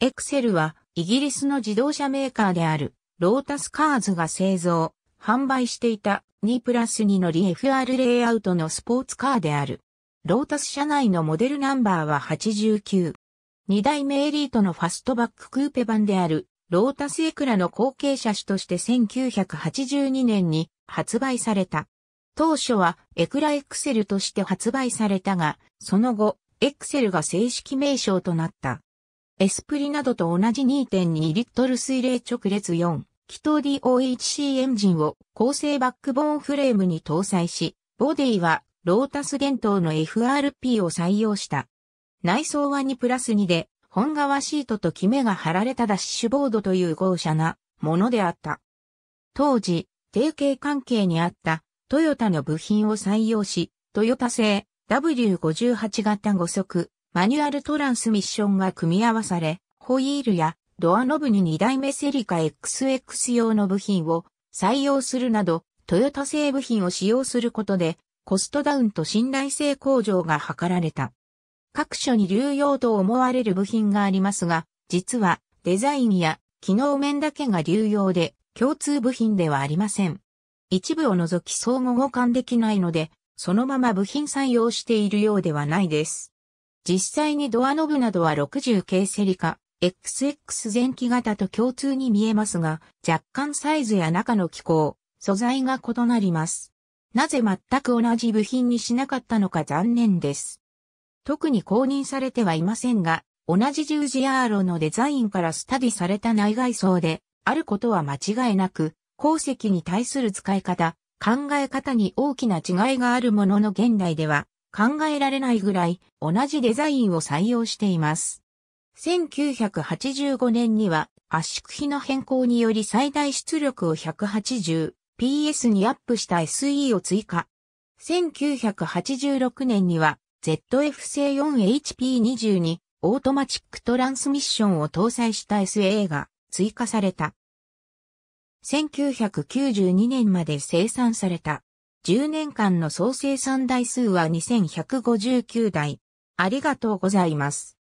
エクセルはイギリスの自動車メーカーであるロータスカーズが製造、販売していた2プラス2乗り FR レイアウトのスポーツカーである。ロータス車内のモデルナンバーは89。2代目エリートのファストバッククーペ版であるロータスエクラの後継車種として1982年に発売された。当初はエクラエクセルとして発売されたが、その後、エクセルが正式名称となった。エスプリなどと同じ2.2リットル水冷直列4、気筒 DOHC エンジンを構成バックボーンフレームに搭載し、ボディはロータス伝統の FRP を採用した。内装は2プラス2で、本革シートとキメが貼られたダッシュボードという豪奢なものであった。当時、提携関係にあったトヨタの部品を採用し、トヨタ製 W58 型5速マニュアルトランスミッションが組み合わされ、ホイールやドアノブに2台目セリカ XX 用の部品を採用するなど、トヨタ製部品を使用することで、コストダウンと信頼性向上が図られた。各所に流用と思われる部品がありますが、実はデザインや機能面だけが流用で、共通部品ではありません。一部を除き相互互換できないので、そのまま部品採用しているようではないです。実際にドアノブなどは60系セリカ、XX 前期型と共通に見えますが、若干サイズや中の機構、素材が異なります。なぜ全く同じ部品にしなかったのか残念です。特に公認されてはいませんが、同じ十字アーロのデザインからスタディされた内外装で、あることは間違いなく、鉱石に対する使い方、考え方に大きな違いがあるものの現代では、考えられないぐらい同じデザインを採用しています。1985年には圧縮比の変更により最大出力を 180PS にアップした SE を追加。1986年には ZF 製 4HP22 オートマチックトランスミッションを搭載した SA が追加された。1992年まで生産された。10年間の総生産台数は2159台。ありがとうございます。